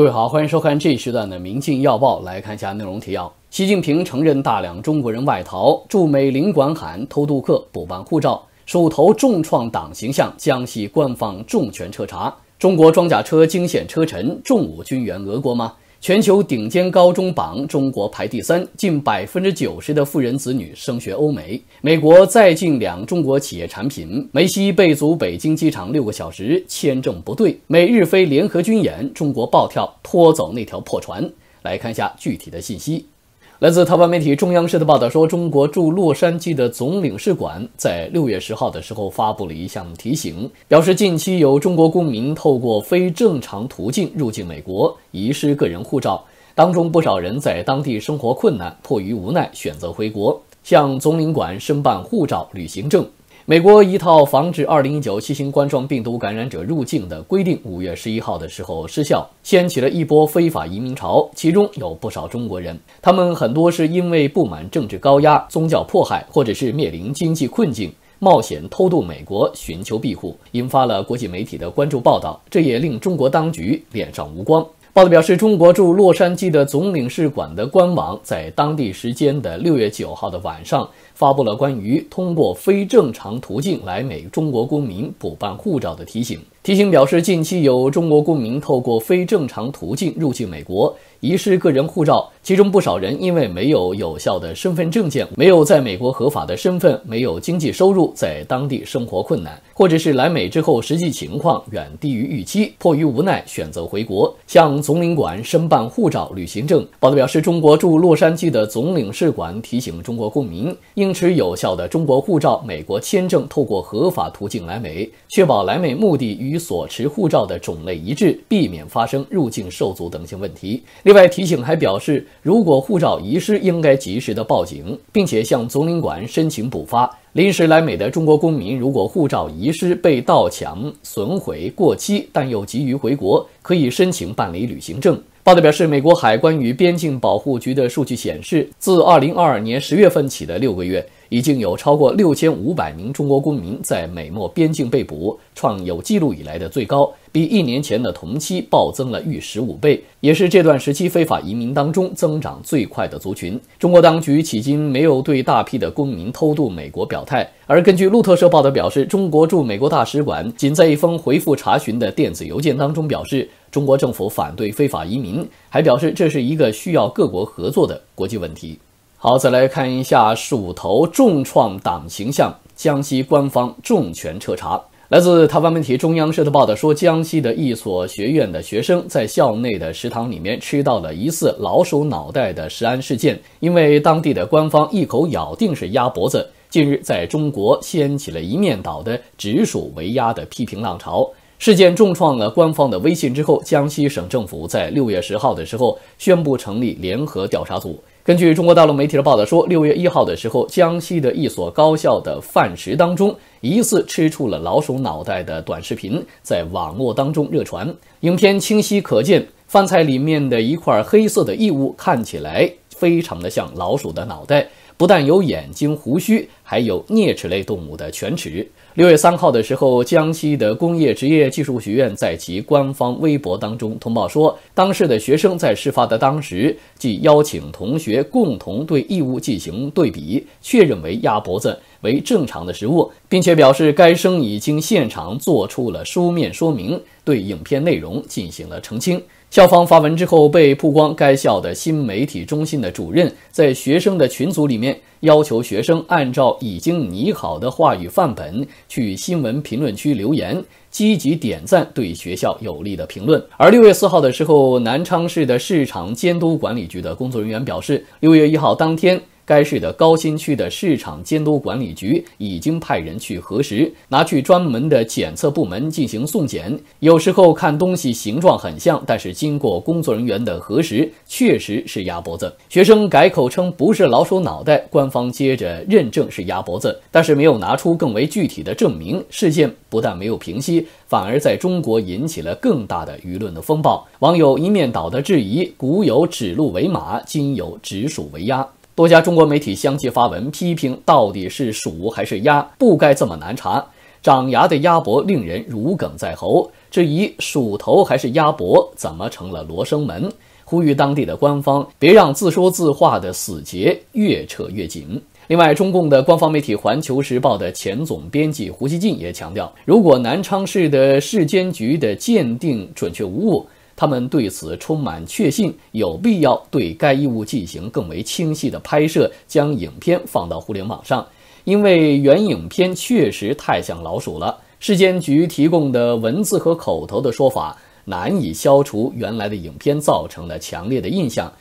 各位好，欢迎收看这一时段的《明镜要报》，来看一下内容提要：习近平承认大量中国人外逃，驻美领馆喊偷渡客补办护照，手头重创党形象；江西官方重拳彻查，中国装甲车惊现车臣，重武军援俄国吗？全球顶尖高中榜，中国排第三，近百分之九十的富人子女升学欧美。美国再进两中国企业产品。梅西被阻北京机场六个小时，签证不对。美日菲联合军演，中国暴跳，拖走那条破船。来看一下具体的信息。来自台湾媒体中央社的报道说，中国驻洛杉矶的总领事馆在六月十号的时候发布了一项提醒，表示近期有中国公民透过非正常途径入境美国，遗失个人护照，当中不少人在当地生活困难，迫于无奈选择回国，向总领馆申办护照、旅行证。美国一套防止2019新型冠状病毒感染者入境的规定，五月十一号的时候失效，掀起了一波非法移民潮，其中有不少中国人，他们很多是因为不满政治高压、宗教迫害，或者是面临经济困境，冒险偷渡美国寻求庇护，引发了国际媒体的关注报道，这也令中国当局脸上无光。报道表示，中国驻洛杉矶的总领事馆的官网在当地时间的六月九号的晚上发布了关于通过非正常途径来美中国公民补办护照的提醒。提醒表示，近期有中国公民透过非正常途径入境美国。遗失个人护照，其中不少人因为没有有效的身份证件，没有在美国合法的身份，没有经济收入，在当地生活困难，或者是来美之后实际情况远低于预期，迫于无奈选择回国，向总领馆申办护照、旅行证。道表示，中国驻洛杉矶的总领事馆提醒中国公民，应持有效的中国护照、美国签证，透过合法途径来美，确保来美目的与所持护照的种类一致，避免发生入境受阻等性问题。另外提醒还表示，如果护照遗失，应该及时的报警，并且向总领馆申请补发。临时来美的中国公民，如果护照遗失、被盗抢、损毁、过期，但又急于回国，可以申请办理旅行证。报道表示，美国海关与边境保护局的数据显示，自2022年10月份起的六个月。已经有超过六千五百名中国公民在美墨边境被捕，创有记录以来的最高，比一年前的同期暴增了逾十五倍，也是这段时期非法移民当中增长最快的族群。中国当局迄今没有对大批的公民偷渡美国表态，而根据路透社报道表示，中国驻美国大使馆仅在一封回复查询的电子邮件当中表示，中国政府反对非法移民，还表示这是一个需要各国合作的国际问题。好，再来看一下鼠头重创党形象，江西官方重拳彻查。来自台湾媒体中央社的报道说，江西的一所学院的学生在校内的食堂里面吃到了疑似老鼠脑袋的食安事件，因为当地的官方一口咬定是鸭脖子，近日在中国掀起了一面倒的“直属为鸭”的批评浪潮。事件重创了官方的威信之后，江西省政府在六月十号的时候宣布成立联合调查组。根据中国大陆媒体的报道说，六月一号的时候，江西的一所高校的饭食当中，疑似吃出了老鼠脑袋的短视频，在网络当中热传。影片清晰可见，饭菜里面的一块黑色的异物，看起来非常的像老鼠的脑袋。不但有眼睛、胡须，还有啮齿类动物的犬齿。六月三号的时候，江西的工业职业技术学院在其官方微博当中通报说，当事的学生在事发的当时即邀请同学共同对异物进行对比，确认为鸭脖子为正常的食物，并且表示该生已经现场做出了书面说明，对影片内容进行了澄清。校方发文之后被曝光，该校的新媒体中心的主任在学生的群组里面要求学生按照已经拟好的话语范本去新闻评论区留言，积极点赞对学校有利的评论。而六月四号的时候，南昌市的市场监督管理局的工作人员表示，六月一号当天。该市的高新区的市场监督管理局已经派人去核实，拿去专门的检测部门进行送检。有时候看东西形状很像，但是经过工作人员的核实，确实是鸭脖子。学生改口称不是老鼠脑袋，官方接着认证是鸭脖子，但是没有拿出更为具体的证明。事件不但没有平息，反而在中国引起了更大的舆论的风暴。网友一面倒的质疑：古有指鹿为马，今有指鼠为鸭。多家中国媒体相继发文批评，到底是鼠还是鸭，不该这么难查。长牙的鸭脖令人如鲠在喉，质疑鼠头还是鸭脖怎么成了罗生门？呼吁当地的官方别让自说自话的死结越扯越紧。另外，中共的官方媒体《环球时报》的前总编辑胡锡进也强调，如果南昌市的市监局的鉴定准确无误。他们对此充满确信，有必要对该异物进行更为清晰的拍摄，将影片放到互联网上，因为原影片确实太像老鼠了。市监局提供的文字和口头的说法难以消除原来的影片造成的强烈的印象。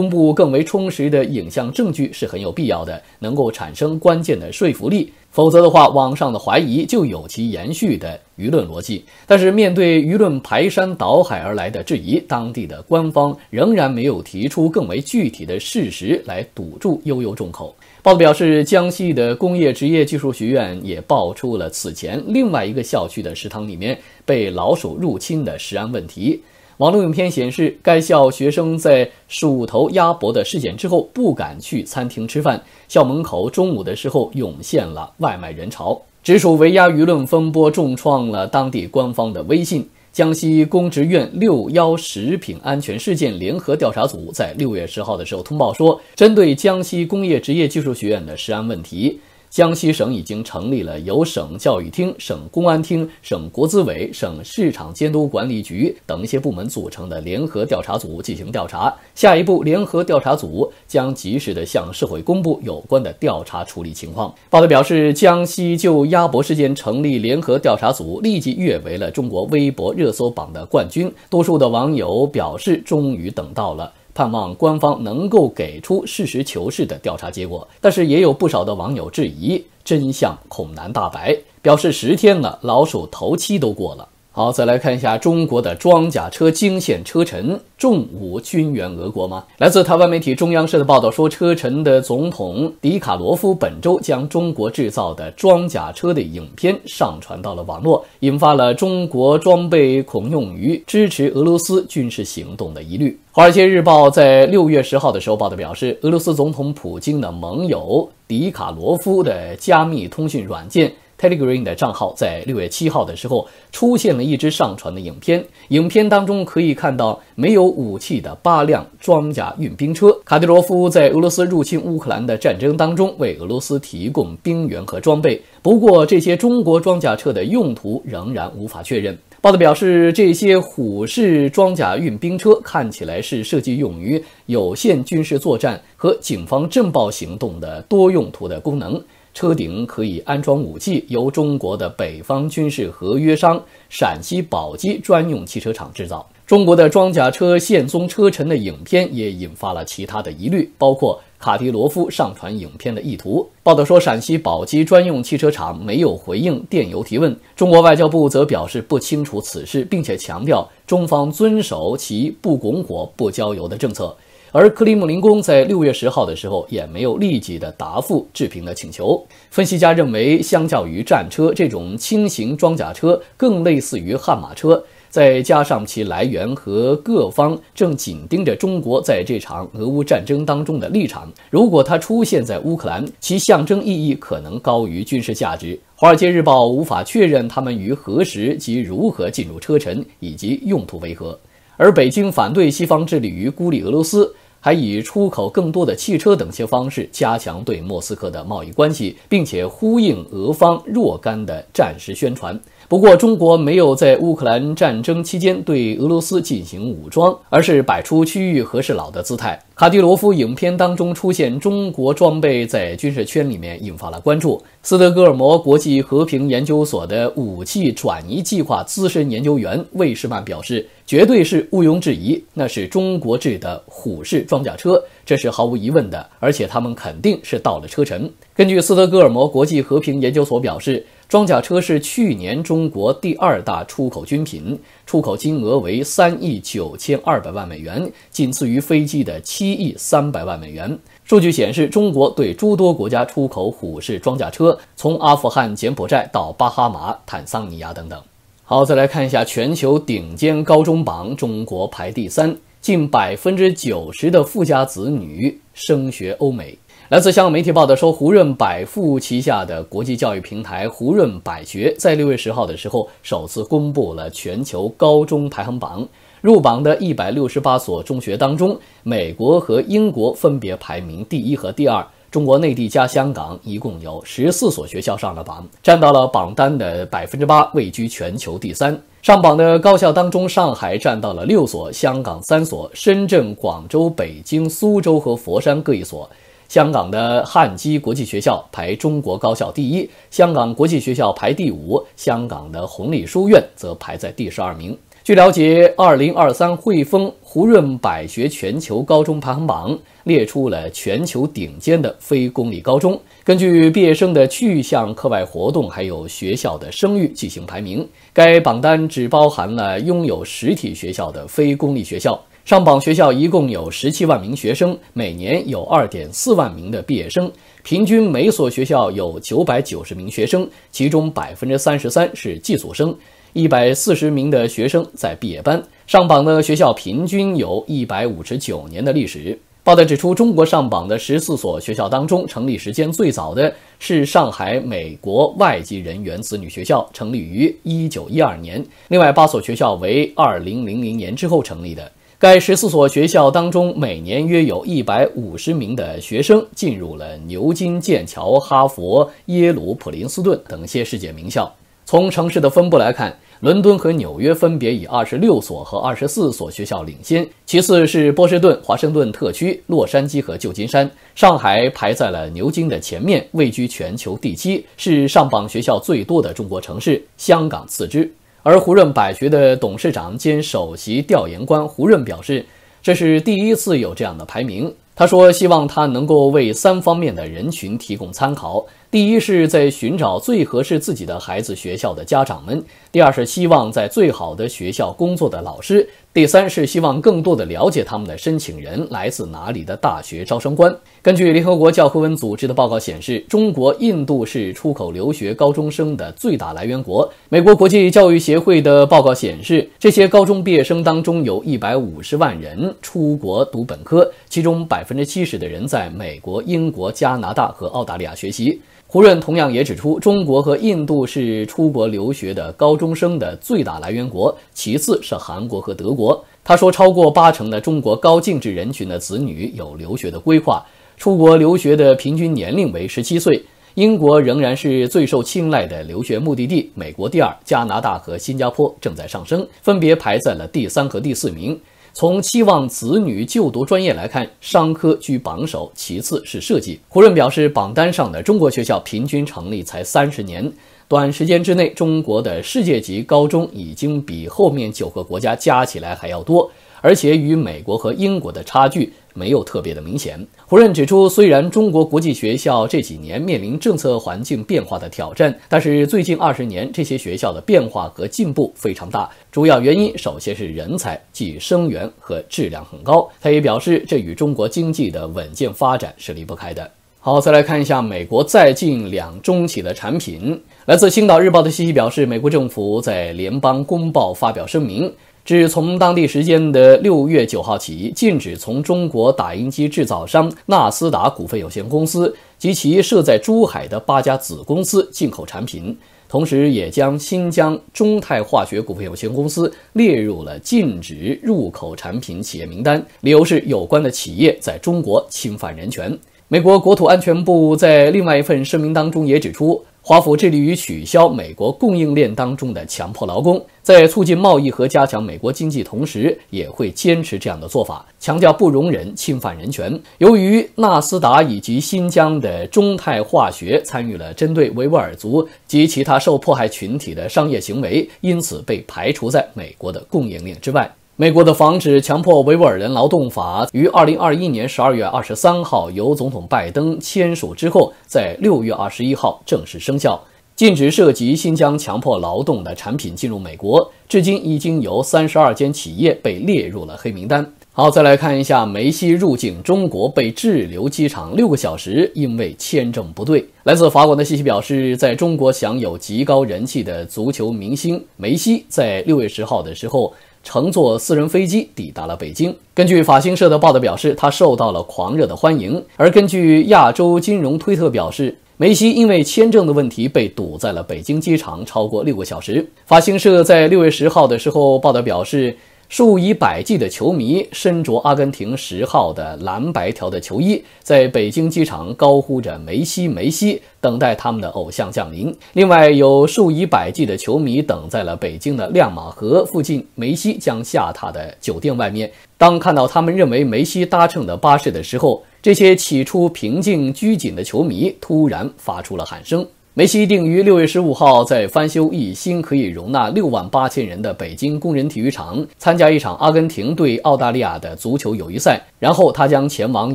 公布更为充实的影像证据是很有必要的，能够产生关键的说服力。否则的话，网上的怀疑就有其延续的舆论逻辑。但是，面对舆论排山倒海而来的质疑，当地的官方仍然没有提出更为具体的事实来堵住悠悠众口。报道表示，江西的工业职业技术学院也爆出了此前另外一个校区的食堂里面被老鼠入侵的食安问题。网络影片显示，该校学生在“鼠头鸭脖”的事件之后，不敢去餐厅吃饭。校门口中午的时候，涌现了外卖人潮。直属围压舆论风波重创了当地官方的威信。江西工职院六幺食品安全事件联合调查组在六月十号的时候通报说，针对江西工业职业技术学院的食安问题。江西省已经成立了由省教育厅、省公安厅、省国资委、省市场监督管理局等一些部门组成的联合调查组进行调查。下一步，联合调查组将及时的向社会公布有关的调查处理情况。报道表示，江西就鸭脖事件成立联合调查组，立即跃为了中国微博热搜榜的冠军。多数的网友表示，终于等到了。盼望官方能够给出实事求是的调查结果，但是也有不少的网友质疑真相恐难大白，表示十天了，老鼠头七都过了。好，再来看一下中国的装甲车惊现车臣，重武军援俄国吗？来自台湾媒体中央社的报道说，车臣的总统迪卡罗夫本周将中国制造的装甲车的影片上传到了网络，引发了中国装备恐用于支持俄罗斯军事行动的疑虑。《华尔街日报》在六月十号的时候报道表示，俄罗斯总统普京的盟友迪卡罗夫的加密通讯软件。Telegram 的账号在六月七号的时候出现了一支上传的影片，影片当中可以看到没有武器的八辆装甲运兵车。卡迪罗夫在俄罗斯入侵乌克兰的战争当中为俄罗斯提供兵员和装备，不过这些中国装甲车的用途仍然无法确认。报道表示，这些虎式装甲运兵车看起来是设计用于有限军事作战和警方镇报行动的多用途的功能。车顶可以安装武器，由中国的北方军事合约商陕西宝鸡专用汽车厂制造。中国的装甲车现踪车臣的影片也引发了其他的疑虑，包括卡迪罗夫上传影片的意图。报道说，陕西宝鸡专用汽车厂没有回应电邮提问。中国外交部则表示不清楚此事，并且强调中方遵守其不拱火、不交油的政策。而克里姆林宫在六月十号的时候也没有立即的答复志平的请求。分析家认为，相较于战车这种轻型装甲车，更类似于悍马车。再加上其来源和各方正紧盯着中国在这场俄乌战争当中的立场，如果它出现在乌克兰，其象征意义可能高于军事价值。《华尔街日报》无法确认他们于何时及如何进入车臣，以及用途为何。而北京反对西方致力于孤立俄罗斯，还以出口更多的汽车等些方式加强对莫斯科的贸易关系，并且呼应俄方若干的战时宣传。不过，中国没有在乌克兰战争期间对俄罗斯进行武装，而是摆出区域和事佬的姿态。卡迪罗夫影片当中出现中国装备，在军事圈里面引发了关注。斯德哥尔摩国际和平研究所的武器转移计划资深研究员魏士曼表示。绝对是毋庸置疑，那是中国制的虎式装甲车，这是毫无疑问的。而且他们肯定是到了车臣。根据斯德哥尔摩国际和平研究所表示，装甲车是去年中国第二大出口军品，出口金额为三亿九千二百万美元，仅次于飞机的七亿三百万美元。数据显示，中国对诸多国家出口虎式装甲车，从阿富汗、柬埔寨到巴哈马、坦桑尼亚等等。好，再来看一下全球顶尖高中榜，中国排第三，近百分之九十的富家子女升学欧美。来自香港媒体报道说，胡润百富旗下的国际教育平台胡润百学在六月十号的时候首次公布了全球高中排行榜，入榜的一百六十八所中学当中，美国和英国分别排名第一和第二。中国内地加香港一共有十四所学校上了榜，占到了榜单的百分之八，位居全球第三。上榜的高校当中，上海占到了六所，香港三所，深圳、广州、北京、苏州和佛山各一所。香港的汉基国际学校排中国高校第一，香港国际学校排第五，香港的宏利书院则排在第十二名。据了解，二零二三汇丰胡润百学全球高中排行榜列出了全球顶尖的非公立高中，根据毕业生的去向、课外活动，还有学校的声誉进行排名。该榜单只包含了拥有实体学校的非公立学校。上榜学校一共有十七万名学生，每年有二点四万名的毕业生，平均每所学校有九百九十名学生，其中百分之三十三是寄宿生。一百四十名的学生在毕业班上榜的学校平均有一百五十九年的历史。报道指出，中国上榜的十四所学校当中，成立时间最早的是上海美国外籍人员子女学校，成立于一九一二年。另外八所学校为二零零零年之后成立的。该十四所学校当中，每年约有一百五十名的学生进入了牛津、剑桥、哈佛、耶鲁、普林斯顿等些世界名校。从城市的分布来看，伦敦和纽约分别以二十六所和二十四所学校领先，其次是波士顿、华盛顿特区、洛杉矶和旧金山。上海排在了牛津的前面，位居全球第七，是上榜学校最多的中国城市。香港次之。而胡润百学的董事长兼首席调研官胡润表示，这是第一次有这样的排名。他说，希望他能够为三方面的人群提供参考。第一是在寻找最合适自己的孩子学校的家长们；第二是希望在最好的学校工作的老师；第三是希望更多的了解他们的申请人来自哪里的大学招生官。根据联合国教科文组织的报告显示，中国、印度是出口留学高中生的最大来源国。美国国际教育协会的报告显示，这些高中毕业生当中有一百五十万人出国读本科，其中百分之七十的人在美国、英国、加拿大和澳大利亚学习。胡润同样也指出，中国和印度是出国留学的高中生的最大来源国，其次是韩国和德国。他说，超过八成的中国高净值人群的子女有留学的规划，出国留学的平均年龄为十七岁。英国仍然是最受青睐的留学目的地，美国第二，加拿大和新加坡正在上升，分别排在了第三和第四名。从期望子女就读专业来看，商科居榜首，其次是设计。胡润表示，榜单上的中国学校平均成立才三十年，短时间之内，中国的世界级高中已经比后面九个国家加起来还要多，而且与美国和英国的差距。没有特别的明显。胡润指出，虽然中国国际学校这几年面临政策环境变化的挑战，但是最近二十年这些学校的变化和进步非常大。主要原因首先是人才，即生源和质量很高。他也表示，这与中国经济的稳健发展是离不开的。好，再来看一下美国再进两中企的产品。来自青岛日报的信息表示，美国政府在联邦公报发表声明。是从当地时间的六月九号起，禁止从中国打印机制造商纳斯达股份有限公司及其设在珠海的八家子公司进口产品，同时也将新疆中泰化学股份有限公司列入了禁止入口产品企业名单。理由是，有关的企业在中国侵犯人权。美国国土安全部在另外一份声明当中也指出，华府致力于取消美国供应链当中的强迫劳工，在促进贸易和加强美国经济同时，也会坚持这样的做法，强调不容忍侵犯人权。由于纳斯达以及新疆的中泰化学参与了针对维吾尔族及其他受迫害群体的商业行为，因此被排除在美国的供应链之外。美国的防止强迫维吾尔人劳动法于二零二一年十二月二十三号由总统拜登签署之后，在六月二十一号正式生效，禁止涉及新疆强迫劳动的产品进入美国。至今已经有三十二间企业被列入了黑名单。好，再来看一下梅西入境中国被滞留机场六个小时，因为签证不对。来自法国的信息表示，在中国享有极高人气的足球明星梅西，在六月十号的时候。乘坐私人飞机抵达了北京。根据法新社的报道表示，他受到了狂热的欢迎。而根据亚洲金融推特表示，梅西因为签证的问题被堵在了北京机场超过六个小时。法新社在六月十号的时候报道表示。数以百计的球迷身着阿根廷十号的蓝白条的球衣，在北京机场高呼着“梅西，梅西”，等待他们的偶像降临。另外，有数以百计的球迷等在了北京的亮马河附近，梅西将下榻的酒店外面。当看到他们认为梅西搭乘的巴士的时候，这些起初平静拘谨的球迷突然发出了喊声。梅西定于六月十五号在翻修一新、可以容纳六万八千人的北京工人体育场参加一场阿根廷对澳大利亚的足球友谊赛，然后他将前往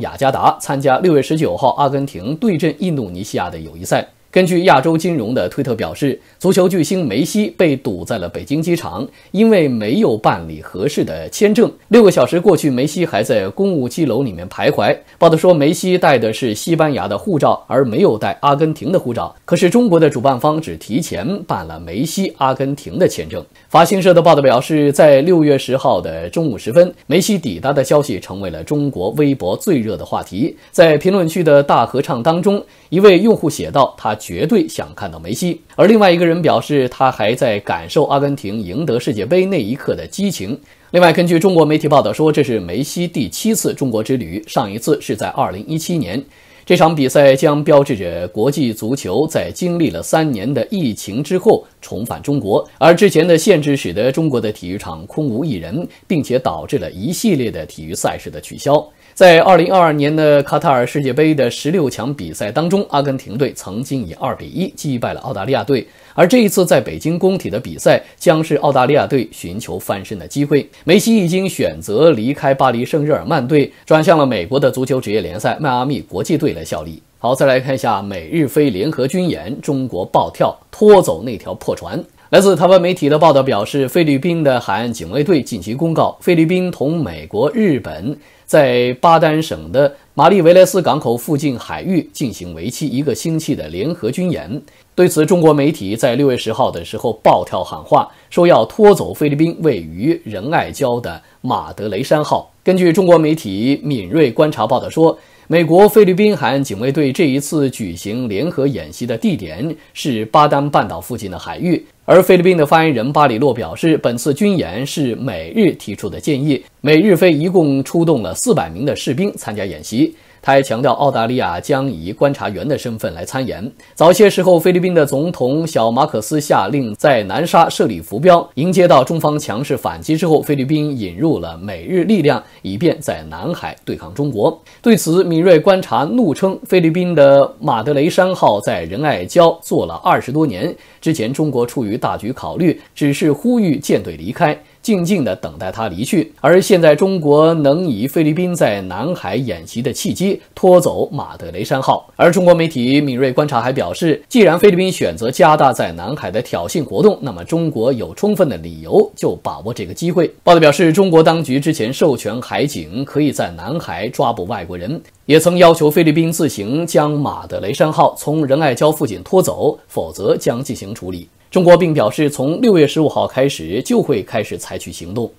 雅加达参加六月十九号阿根廷对阵印度尼西亚的友谊赛。根据亚洲金融的推特表示，足球巨星梅西被堵在了北京机场，因为没有办理合适的签证。六个小时过去，梅西还在公务机楼里面徘徊。报道说，梅西带的是西班牙的护照，而没有带阿根廷的护照。可是中国的主办方只提前办了梅西阿根廷的签证。法新社的报道表示，在六月十号的中午时分，梅西抵达的消息成为了中国微博最热的话题。在评论区的大合唱当中，一位用户写道：“他。”绝对想看到梅西。而另外一个人表示，他还在感受阿根廷赢得世界杯那一刻的激情。另外，根据中国媒体报道说，这是梅西第七次中国之旅，上一次是在2017年。这场比赛将标志着国际足球在经历了三年的疫情之后重返中国。而之前的限制使得中国的体育场空无一人，并且导致了一系列的体育赛事的取消。在二零二二年的卡塔尔世界杯的十六强比赛当中，阿根廷队曾经以二比一击败了澳大利亚队。而这一次在北京工体的比赛，将是澳大利亚队寻求翻身的机会。梅西已经选择离开巴黎圣日耳曼队，转向了美国的足球职业联赛迈阿密国际队来效力。好，再来看一下美日菲联合军演，中国暴跳拖走那条破船。来自台湾媒体的报道表示，菲律宾的海岸警卫队进行公告，菲律宾同美国、日本在巴丹省的马利维莱斯港口附近海域进行为期一个星期的联合军演。对此，中国媒体在六月十号的时候暴跳喊话，说要拖走菲律宾位于仁爱礁的马德雷山号。根据中国媒体敏锐观察报道说。美国菲律宾海岸警卫队这一次举行联合演习的地点是巴丹半岛附近的海域，而菲律宾的发言人巴里洛表示，本次军演是美日提出的建议。美日菲一共出动了四百名的士兵参加演习。他还强调，澳大利亚将以观察员的身份来参演。早些时候，菲律宾的总统小马可斯下令在南沙设立浮标。迎接到中方强势反击之后，菲律宾引入了美日力量，以便在南海对抗中国。对此，敏锐观察怒称，菲律宾的马德雷山号在仁爱礁做了二十多年，之前中国出于大局考虑，只是呼吁舰队离开。静静地等待他离去。而现在，中国能以菲律宾在南海演习的契机拖走马德雷山号。而中国媒体敏锐观察还表示，既然菲律宾选择加大在南海的挑衅活动，那么中国有充分的理由就把握这个机会。报道表示，中国当局之前授权海警可以在南海抓捕外国人，也曾要求菲律宾自行将马德雷山号从仁爱礁附近拖走，否则将进行处理。中国并表示，从六月十五号开始就会开始采取行动。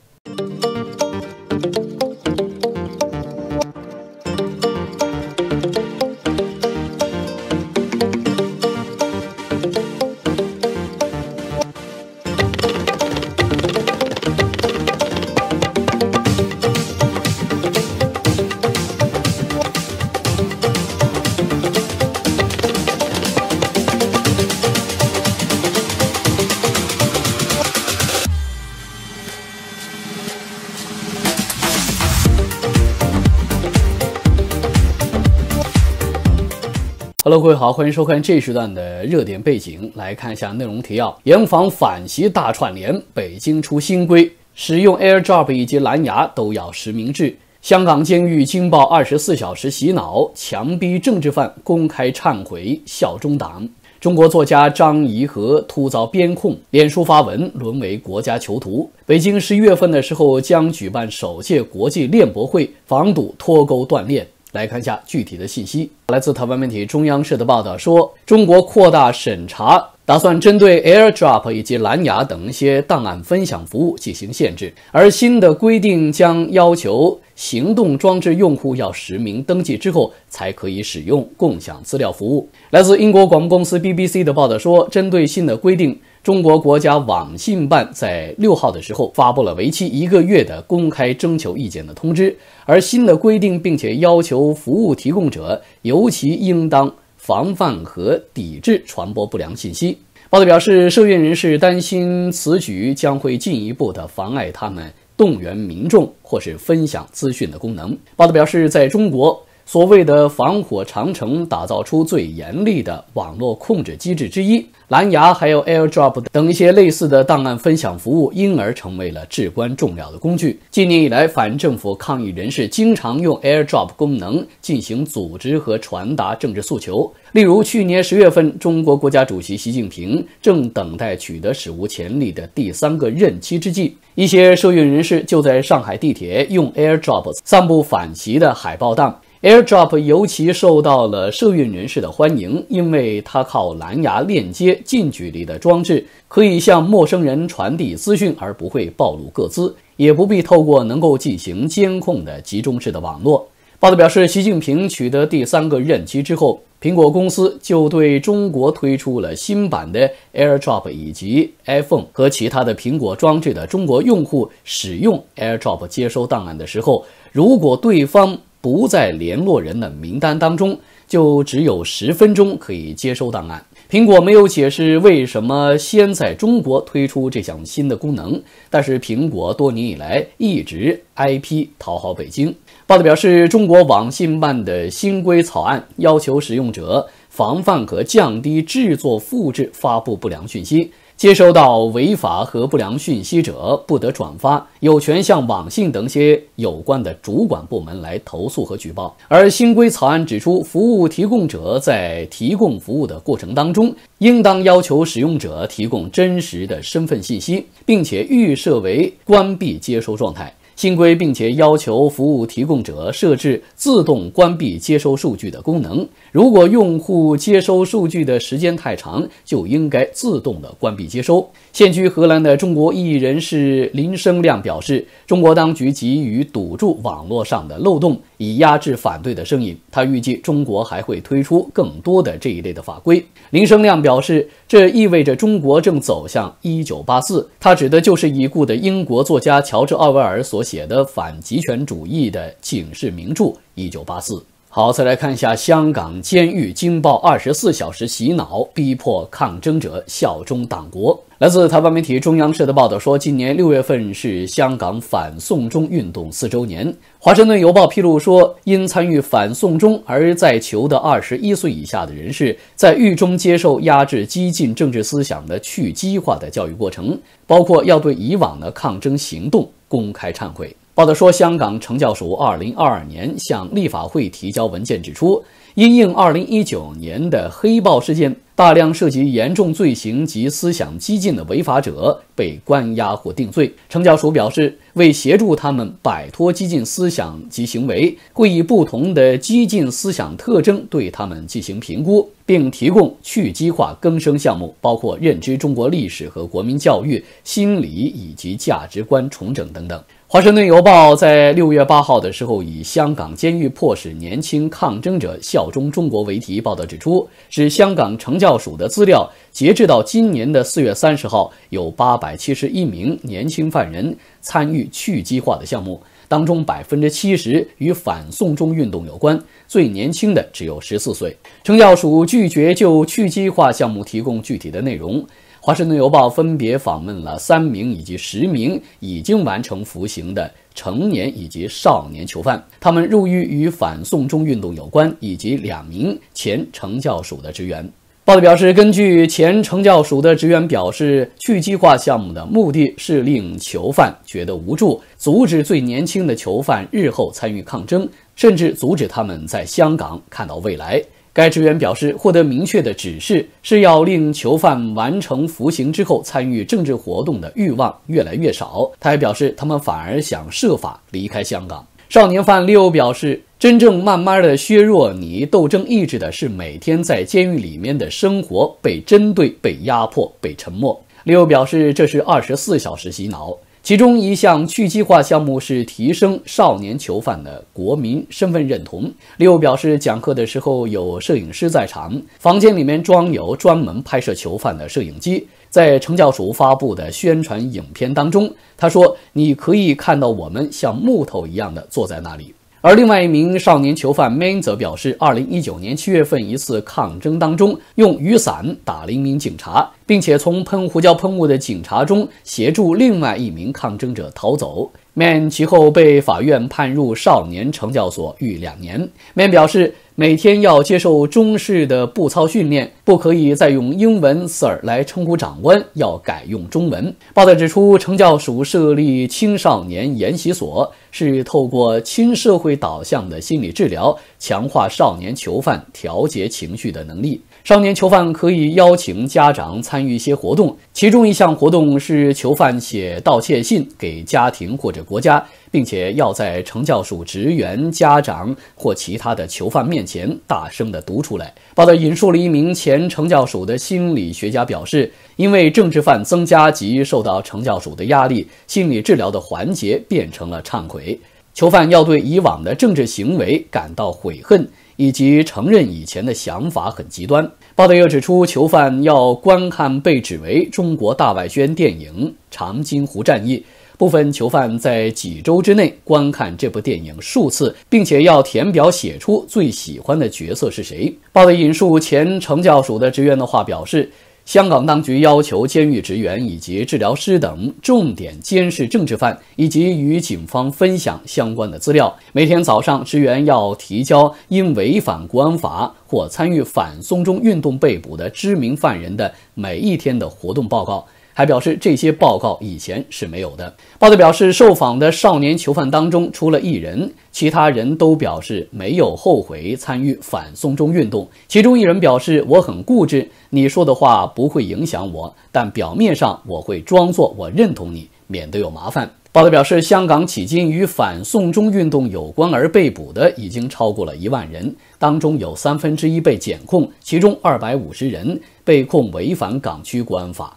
Hello，各位好，欢迎收看这时段的热点背景，来看一下内容提要：严防反袭大串联，北京出新规，使用 AirDrop 以及蓝牙都要实名制。香港监狱惊爆二十四小时洗脑，强逼政治犯公开忏悔效忠党。中国作家张怡和突遭边控，脸书发文沦为国家囚徒。北京十一月份的时候将举办首届国际链博会，防堵脱钩断链。来看一下具体的信息。来自台湾媒体中央社的报道说，中国扩大审查，打算针对 AirDrop 以及蓝牙等一些档案分享服务进行限制，而新的规定将要求行动装置用户要实名登记之后才可以使用共享资料服务。来自英国广播公司 BBC 的报道说，针对新的规定。中国国家网信办在六号的时候发布了为期一个月的公开征求意见的通知，而新的规定并且要求服务提供者尤其应当防范和抵制传播不良信息。报道表示，受阅人士担心此举将会进一步的妨碍他们动员民众或是分享资讯的功能。报道表示，在中国。所谓的防火长城打造出最严厉的网络控制机制之一，蓝牙还有 AirDrop 等一些类似的档案分享服务，因而成为了至关重要的工具。今年以来，反政府抗议人士经常用 AirDrop 功能进行组织和传达政治诉求。例如，去年十月份，中国国家主席习近平正等待取得史无前例的第三个任期之际，一些受孕人士就在上海地铁用 AirDrop 散布反习的海报档。AirDrop 尤其受到了社运人士的欢迎，因为它靠蓝牙链接近距离的装置，可以向陌生人传递资讯，而不会暴露各自，也不必透过能够进行监控的集中式的网络。报道表示，习近平取得第三个任期之后，苹果公司就对中国推出了新版的 AirDrop 以及 iPhone 和其他的苹果装置的中国用户使用 AirDrop 接收档案的时候，如果对方。不在联络人的名单当中，就只有十分钟可以接收档案。苹果没有解释为什么先在中国推出这项新的功能，但是苹果多年以来一直挨批讨好北京。报道表示，中国网信办的新规草案要求使用者防范和降低制作、复制、发布不良信息。接收到违法和不良讯息者，不得转发，有权向网信等些有关的主管部门来投诉和举报。而新规草案指出，服务提供者在提供服务的过程当中，应当要求使用者提供真实的身份信息，并且预设为关闭接收状态。新规，并且要求服务提供者设置自动关闭接收数据的功能。如果用户接收数据的时间太长，就应该自动的关闭接收。现居荷兰的中国异议人士林生亮表示，中国当局急于堵住网络上的漏洞，以压制反对的声音。他预计中国还会推出更多的这一类的法规。林生亮表示。这意味着中国正走向《一九八四》，它指的就是已故的英国作家乔治·奥威尔所写的反极权主义的警示名著《一九八四》。好，再来看一下香港监狱惊爆二十四小时洗脑，逼迫抗争者效忠党国。来自台湾媒体中央社的报道说，今年六月份是香港反送中运动四周年。华盛顿邮报披露说，因参与反送中而在囚的二十一岁以下的人士，在狱中接受压制激进政治思想的去激化的教育过程，包括要对以往的抗争行动公开忏悔。报道说，香港惩教署2022年向立法会提交文件指出，因应2019年的黑暴事件，大量涉及严重罪行及思想激进的违法者被关押或定罪。惩教署表示，为协助他们摆脱激进思想及行为，会以不同的激进思想特征对他们进行评估，并提供去激化更生项目，包括认知中国历史和国民教育、心理以及价值观重整等等。《华盛顿邮报》在六月八号的时候，以“香港监狱迫使年轻抗争者效忠中国”为题报道指出，是香港惩教署的资料，截至到今年的四月三十号，有八百七十一名年轻犯人参与去激化的项目，当中百分之七十与反送中运动有关，最年轻的只有十四岁。惩教署拒绝就去激化项目提供具体的内容。华盛顿邮报分别访问了三名以及十名已经完成服刑的成年以及少年囚犯，他们入狱与反送中运动有关，以及两名前成教署的职员。报道表示，根据前成教署的职员表示，去激化项目的目的，是令囚犯觉得无助，阻止最年轻的囚犯日后参与抗争，甚至阻止他们在香港看到未来。该职员表示，获得明确的指示是要令囚犯完成服刑之后参与政治活动的欲望越来越少。他还表示，他们反而想设法离开香港。少年犯六表示，真正慢慢的削弱你斗争意志的是每天在监狱里面的生活，被针对、被压迫、被沉默。六表示，这是二十四小时洗脑。其中一项去激化项目是提升少年囚犯的国民身份认同。六表示讲课的时候有摄影师在场，房间里面装有专门拍摄囚犯的摄影机。在惩教署发布的宣传影片当中，他说：“你可以看到我们像木头一样的坐在那里。”而另外一名少年囚犯 Man 则表示，2019年7月份一次抗争当中，用雨伞打了一名警察，并且从喷胡椒喷雾的警察中协助另外一名抗争者逃走。Man 其后被法院判入少年惩教所，狱两年。Man 表示。每天要接受中式的步操训练，不可以再用英文 sir 来称呼长官，要改用中文。报道指出，成教署设立青少年研习所，是透过亲社会导向的心理治疗，强化少年囚犯调节情绪的能力。少年囚犯可以邀请家长参与一些活动，其中一项活动是囚犯写道歉信给家庭或者国家，并且要在惩教署职员、家长或其他的囚犯面前大声地读出来。报道引述了一名前惩教署的心理学家表示：“因为政治犯增加及受到惩教署的压力，心理治疗的环节变成了忏悔，囚犯要对以往的政治行为感到悔恨。”以及承认以前的想法很极端。报道又指出，囚犯要观看被指为中国大外宣电影《长津湖战役》，部分囚犯在几周之内观看这部电影数次，并且要填表写出最喜欢的角色是谁。报道引述前惩教署的职员的话表示。香港当局要求监狱职员以及治疗师等重点监视政治犯，以及与警方分享相关的资料。每天早上，职员要提交因违反国安法或参与反送中运动被捕的知名犯人的每一天的活动报告。还表示，这些报告以前是没有的。报道表示，受访的少年囚犯当中，除了一人，其他人都表示没有后悔参与反送中运动。其中一人表示：“我很固执，你说的话不会影响我，但表面上我会装作我认同你，免得有麻烦。”报道表示，香港迄今与反送中运动有关而被捕的已经超过了一万人，当中有三分之一被检控，其中二百五十人被控违反港区国安法。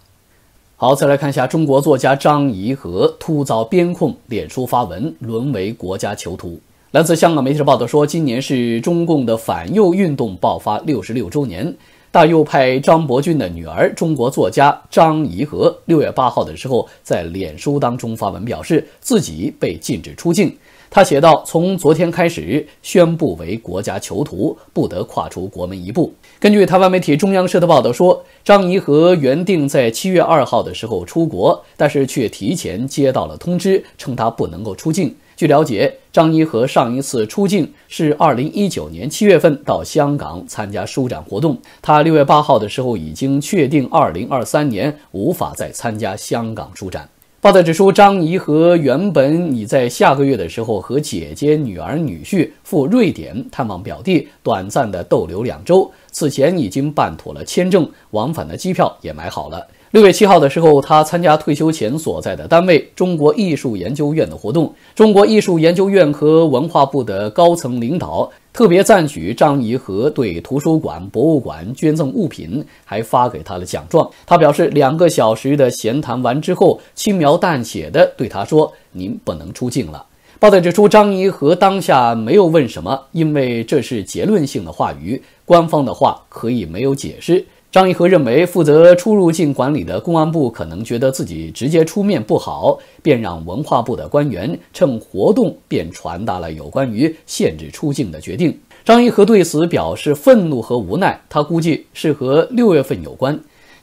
好，再来看一下中国作家张怡和突遭边控，脸书发文沦为国家囚徒。来自香港媒体的报道说，今年是中共的反右运动爆发六十六周年，大右派张伯钧的女儿，中国作家张怡和，六月八号的时候在脸书当中发文表示自己被禁止出境。他写道：“从昨天开始，宣布为国家囚徒，不得跨出国门一步。”根据台湾媒体中央社的报道说，张怡和原定在七月二号的时候出国，但是却提前接到了通知，称他不能够出境。据了解，张怡和上一次出境是二零一九年七月份到香港参加书展活动，他六月八号的时候已经确定二零二三年无法再参加香港书展。报道指出，张怡和原本已在下个月的时候和姐姐、女儿、女婿赴瑞典探望表弟，短暂的逗留两周。此前已经办妥了签证，往返的机票也买好了。六月七号的时候，他参加退休前所在的单位中国艺术研究院的活动，中国艺术研究院和文化部的高层领导。特别赞许张颐和对图书馆、博物馆捐赠物品，还发给他了奖状。他表示，两个小时的闲谈完之后，轻描淡写的对他说：“您不能出境了。”报道指出，张颐和当下没有问什么，因为这是结论性的话语，官方的话可以没有解释。张一和认为，负责出入境管理的公安部可能觉得自己直接出面不好，便让文化部的官员趁活动便传达了有关于限制出境的决定。张一和对此表示愤怒和无奈，他估计是和六月份有关。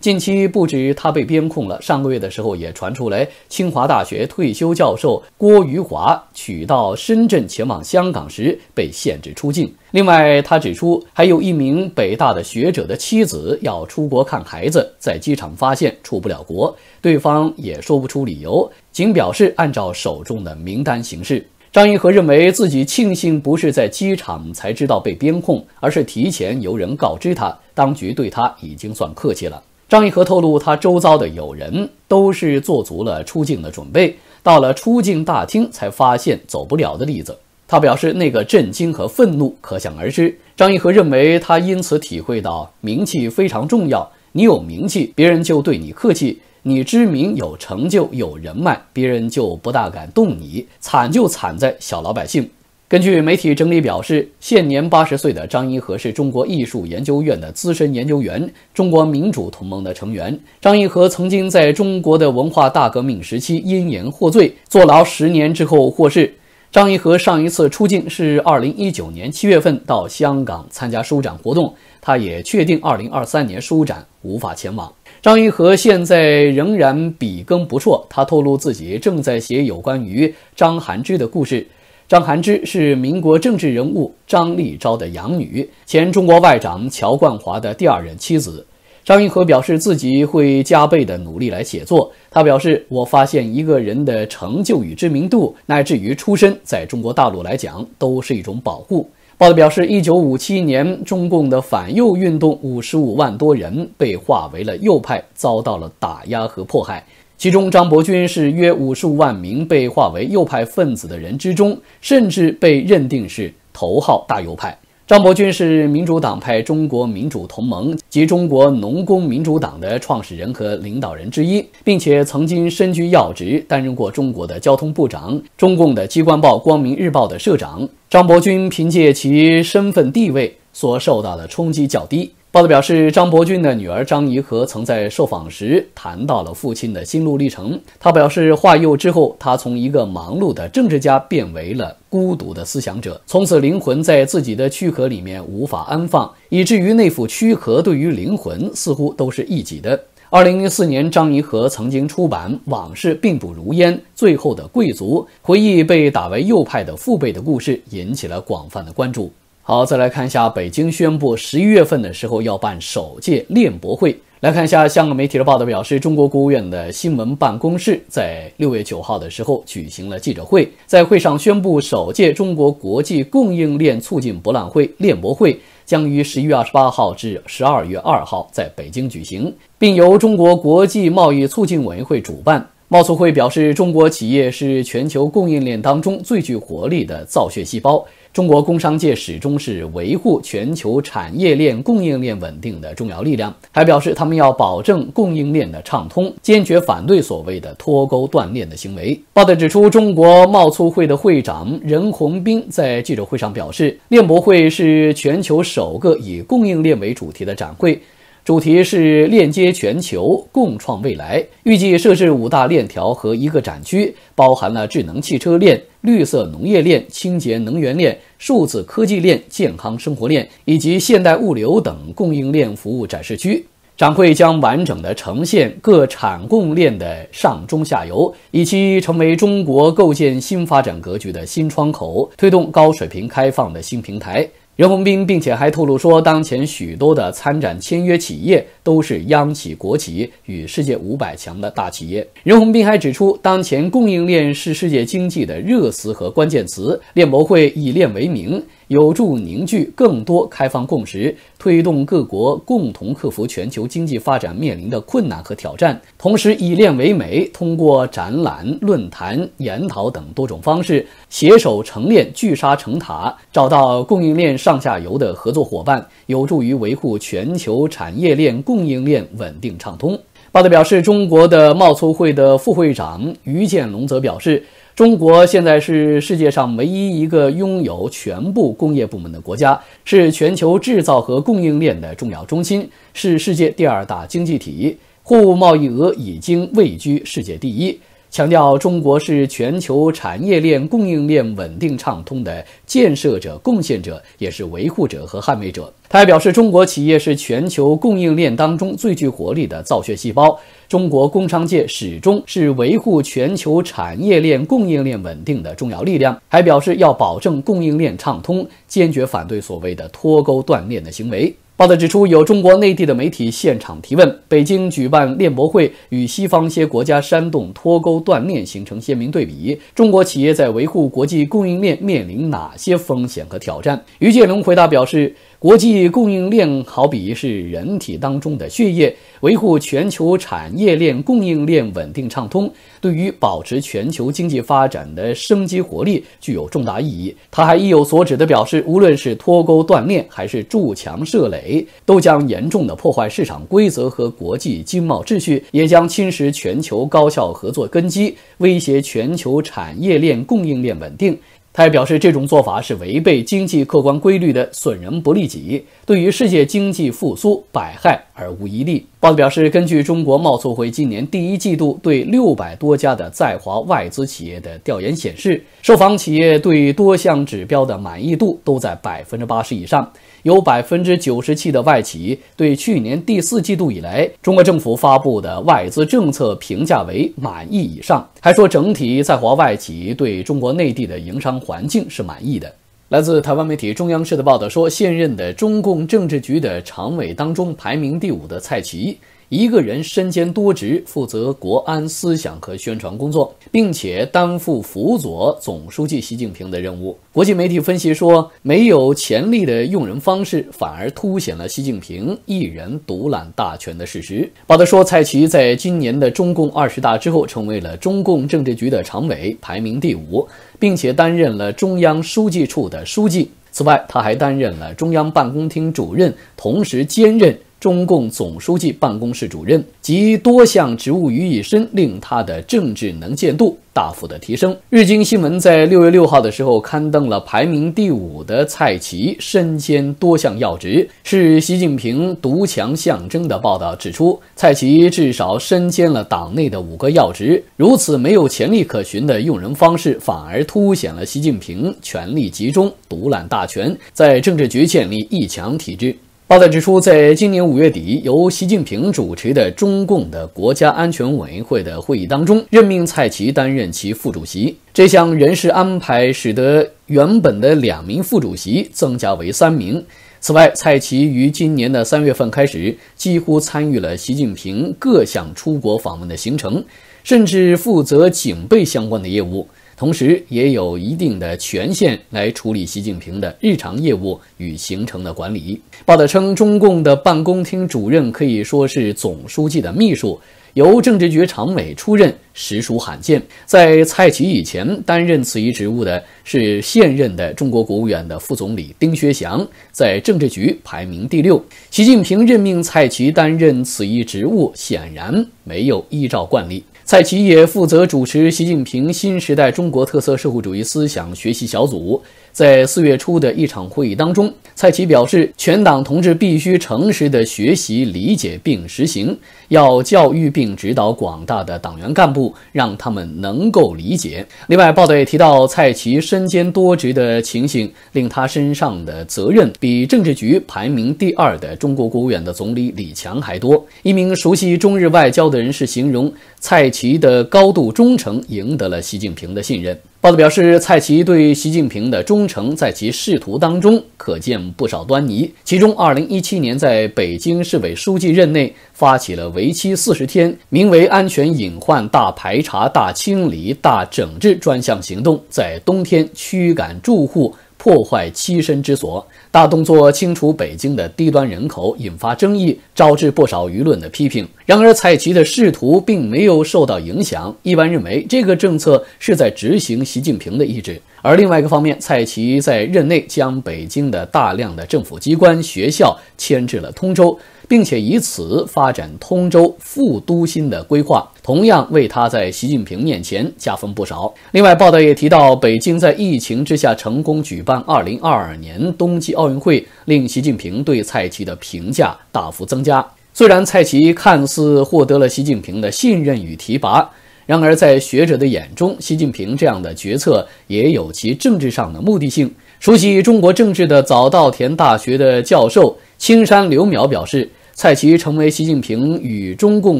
近期不止他被边控了，上个月的时候也传出来，清华大学退休教授郭渝华取到深圳前往香港时被限制出境。另外，他指出还有一名北大的学者的妻子要出国看孩子，在机场发现出不了国，对方也说不出理由，仅表示按照手中的名单行事。张银和认为自己庆幸不是在机场才知道被边控，而是提前由人告知他，当局对他已经算客气了。张一和透露，他周遭的友人都是做足了出境的准备，到了出境大厅才发现走不了的例子。他表示，那个震惊和愤怒可想而知。张一和认为，他因此体会到名气非常重要，你有名气，别人就对你客气；你知名、有成就、有人脉，别人就不大敢动你。惨就惨在小老百姓。根据媒体整理表示，现年八十岁的张一和是中国艺术研究院的资深研究员，中国民主同盟的成员。张一和曾经在中国的文化大革命时期因言获罪，坐牢十年之后获释。张一和上一次出境是二零一九年七月份到香港参加书展活动，他也确定二零二三年书展无法前往。张一和现在仍然笔耕不辍，他透露自己正在写有关于张晗之的故事。张涵之是民国政治人物张立昭的养女，前中国外长乔冠华的第二任妻子。张玉和表示自己会加倍的努力来写作。他表示：“我发现一个人的成就与知名度，乃至于出身，在中国大陆来讲，都是一种保护。”报道表示，一九五七年中共的反右运动，五十五万多人被划为了右派，遭到了打压和迫害。其中，张伯钧是约五十五万名被划为右派分子的人之中，甚至被认定是头号大右派。张伯钧是民主党派中国民主同盟及中国农工民主党的创始人和领导人之一，并且曾经身居要职，担任过中国的交通部长、中共的机关报《光明日报》的社长。张伯钧凭借其身份地位，所受到的冲击较低。报道表示，张伯俊的女儿张怡和曾在受访时谈到了父亲的心路历程。他表示，化幼之后，他从一个忙碌的政治家变为了孤独的思想者，从此灵魂在自己的躯壳里面无法安放，以至于那副躯壳对于灵魂似乎都是一己的。二零零四年，张怡和曾经出版《往事并不如烟：最后的贵族》，回忆被打为右派的父辈的故事，引起了广泛的关注。好，再来看一下北京宣布十一月份的时候要办首届链博会。来看一下香港媒体的报道，表示中国国务院的新闻办公室在六月九号的时候举行了记者会，在会上宣布首届中国国际供应链促进博览会（链博会）将于十一月二十八号至十二月二号在北京举行，并由中国国际贸易促进委员会主办。贸促会表示，中国企业是全球供应链当中最具活力的造血细胞。中国工商界始终是维护全球产业链、供应链稳定的重要力量，还表示他们要保证供应链的畅通，坚决反对所谓的脱钩断链的行为。报道指出，中国贸促会的会长任洪斌在记者会上表示，链博会是全球首个以供应链为主题的展会。主题是链接全球，共创未来。预计设置五大链条和一个展区，包含了智能汽车链、绿色农业链、清洁能源链、数字科技链、健康生活链以及现代物流等供应链服务展示区。展会将完整的呈现各产供链的上中下游，以期成为中国构建新发展格局的新窗口，推动高水平开放的新平台。任洪斌，并且还透露说，当前许多的参展签约企业都是央企、国企与世界五百强的大企业。任洪斌还指出，当前供应链是世界经济的热词和关键词，链博会以链为名。有助凝聚更多开放共识，推动各国共同克服全球经济发展面临的困难和挑战。同时，以链为媒，通过展览、论坛、研讨等多种方式，携手成链，聚沙成塔，找到供应链上下游的合作伙伴，有助于维护全球产业链、供应链稳定畅通。报道表示，中国的贸促会的副会长于建龙则表示。中国现在是世界上唯一一个拥有全部工业部门的国家，是全球制造和供应链的重要中心，是世界第二大经济体，货物贸易额已经位居世界第一。强调中国是全球产业链供应链稳定畅通的建设者、贡献者，也是维护者和捍卫者。他还表示，中国企业是全球供应链当中最具活力的造血细胞。中国工商界始终是维护全球产业链、供应链稳定的重要力量，还表示要保证供应链畅通，坚决反对所谓的脱钩断链的行为。报道指出，有中国内地的媒体现场提问：北京举办链博会，与西方些国家煽动脱钩断链形成鲜明对比。中国企业在维护国际供应链面临哪些风险和挑战？于建龙回答表示。国际供应链好比是人体当中的血液，维护全球产业链供应链稳定畅通，对于保持全球经济发展的生机活力具有重大意义。他还意有所指地表示，无论是脱钩断链还是筑墙设垒，都将严重地破坏市场规则和国际经贸秩序，也将侵蚀全球高效合作根基，威胁全球产业链供应链稳定。他也表示，这种做法是违背经济客观规律的，损人不利己，对于世界经济复苏百害而无一利。报道表示，根据中国贸促会今年第一季度对六百多家的在华外资企业的调研显示，受访企业对多项指标的满意度都在百分之八十以上。有百分之九十七的外企对去年第四季度以来中国政府发布的外资政策评价为满意以上，还说整体在华外企对中国内地的营商环境是满意的。来自台湾媒体中央社的报道说，现任的中共政治局的常委当中排名第五的蔡奇。一个人身兼多职，负责国安思想和宣传工作，并且担负辅佐总书记习近平的任务。国际媒体分析说，没有潜力的用人方式，反而凸显了习近平一人独揽大权的事实。报道说，蔡奇在今年的中共二十大之后，成为了中共政治局的常委，排名第五，并且担任了中央书记处的书记。此外，他还担任了中央办公厅主任，同时兼任。中共总书记办公室主任及多项职务于一身，令他的政治能见度大幅的提升。《日经新闻》在六月六号的时候刊登了排名第五的蔡奇身兼多项要职，是习近平独强象征的报道，指出蔡奇至少身兼了党内的五个要职。如此没有潜力可循的用人方式，反而凸显了习近平权力集中、独揽大权，在政治局建立一强体制。报道指出，在今年五月底由习近平主持的中共的国家安全委员会的会议当中，任命蔡奇担任其副主席。这项人事安排使得原本的两名副主席增加为三名。此外，蔡奇于今年的三月份开始，几乎参与了习近平各项出国访问的行程，甚至负责警备相关的业务。同时也有一定的权限来处理习近平的日常业务与行程的管理。报道称，中共的办公厅主任可以说是总书记的秘书，由政治局常委出任实属罕见。在蔡奇以前担任此一职务的是现任的中国国务院的副总理丁薛祥，在政治局排名第六。习近平任命蔡奇担任此一职务，显然没有依照惯例。蔡奇也负责主持习近平新时代中国特色社会主义思想学习小组。在四月初的一场会议当中，蔡奇表示，全党同志必须诚实地学习、理解并实行，要教育并指导广大的党员干部，让他们能够理解。另外，报道也提到，蔡奇身兼多职的情形，令他身上的责任比政治局排名第二的中国国务院的总理李强还多。一名熟悉中日外交的人士形容，蔡奇的高度忠诚赢得了习近平的信任。报道表示，蔡奇对习近平的忠诚在其仕途当中可见不少端倪。其中，2017年在北京市委书记任内，发起了为期40天、名为“安全隐患大排查、大清理、大整治”专项行动，在冬天驱赶住户。破坏栖身之所，大动作清除北京的低端人口，引发争议，招致不少舆论的批评。然而，蔡奇的仕途并没有受到影响。一般认为，这个政策是在执行习近平的意志。而另外一个方面，蔡奇在任内将北京的大量的政府机关、学校迁至了通州。并且以此发展通州副都心的规划，同样为他在习近平面前加分不少。另外，报道也提到，北京在疫情之下成功举办2022年冬季奥运会，令习近平对蔡奇的评价大幅增加。虽然蔡奇看似获得了习近平的信任与提拔，然而在学者的眼中，习近平这样的决策也有其政治上的目的性。熟悉中国政治的早稻田大学的教授青山刘淼表示，蔡奇成为习近平与中共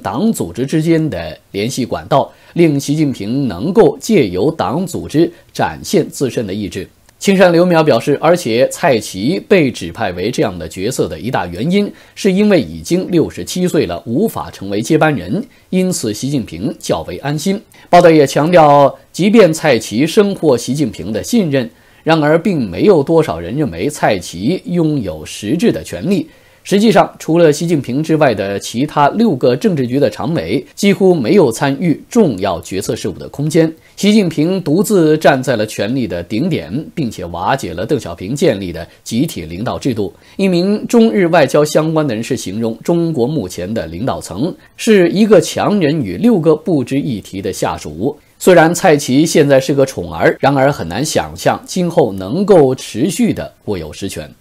党组织之间的联系管道，令习近平能够借由党组织展现自身的意志。青山刘淼表示，而且蔡奇被指派为这样的角色的一大原因，是因为已经六十七岁了，无法成为接班人，因此习近平较为安心。报道也强调，即便蔡奇深获习近平的信任。然而，并没有多少人认为蔡奇拥有实质的权利。实际上，除了习近平之外的其他六个政治局的常委几乎没有参与重要决策事务的空间。习近平独自站在了权力的顶点，并且瓦解了邓小平建立的集体领导制度。一名中日外交相关的人士形容中国目前的领导层是一个强人与六个不值一提的下属。虽然蔡奇现在是个宠儿，然而很难想象今后能够持续的握有实权。